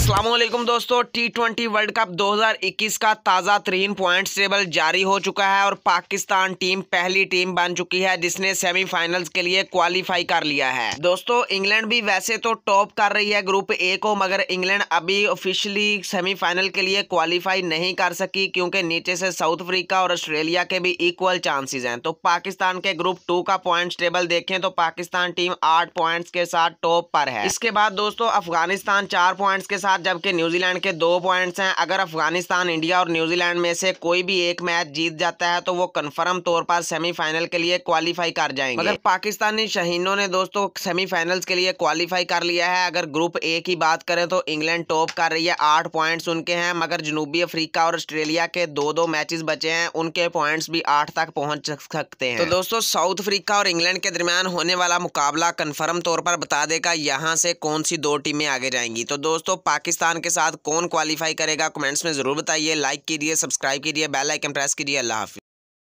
असलम दोस्तों T twenty world cup 2021 का ताज़ा तरीन पॉइंट्स टेबल जारी हो चुका है और पाकिस्तान टीम पहली टीम बन चुकी है जिसने सेमीफाइनल्स के लिए क्वालिफाई कर लिया है दोस्तों इंग्लैंड भी वैसे तो टॉप कर रही है ग्रुप ए को मगर इंग्लैंड अभी ऑफिशियली सेमीफाइनल के लिए क्वालिफाई नहीं कर सकी क्योंकि नीचे से साउथ अफ्रीका और ऑस्ट्रेलिया के भी इक्वल चांसेज हैं तो पाकिस्तान के ग्रुप टू का पॉइंट्स टेबल देखें तो पाकिस्तान टीम आठ पॉइंट्स के साथ टॉप पर है इसके बाद दोस्तों अफगानिस्तान चार पॉइंट्स के साथ बाद जबकि न्यूजीलैंड के दो पॉइंट्स हैं अगर अफगानिस्तान इंडिया और न्यूजीलैंड में से कोई भी एक मैच जीत जाता है तो वो कन्फर्म तौर पर सेमीफाइनल के लिए क्वालिफाई कर जाएंगे मगर मतलब पाकिस्तानी शहीनों ने दोस्तों सेमीफाइनल्स के लिए क्वालिफाई कर लिया है अगर ग्रुप ए की बात करें तो इंग्लैंड टॉप कर रही है आठ पॉइंट्स उनके हैं मगर जनूबी अफ्रीका और ऑस्ट्रेलिया के दो दो मैचेस बचे हैं उनके पॉइंट्स भी आठ तक पहुंच सकते हैं तो दोस्तों साउथ अफ्रीका और इंग्लैंड के दरमियान होने वाला मुकाबला कन्फर्म तौर पर बता देगा यहाँ से कौन सी दो टीमें आगे जाएंगी तो दोस्तों पाकिस्तान के साथ कौन क्वालिफाई करेगा कमेंट्स में ज़रूर बताइए लाइक कीजिए सब्सक्राइब कीजिए बेल आइकन प्रेस कीजिए अल्लाह हाफि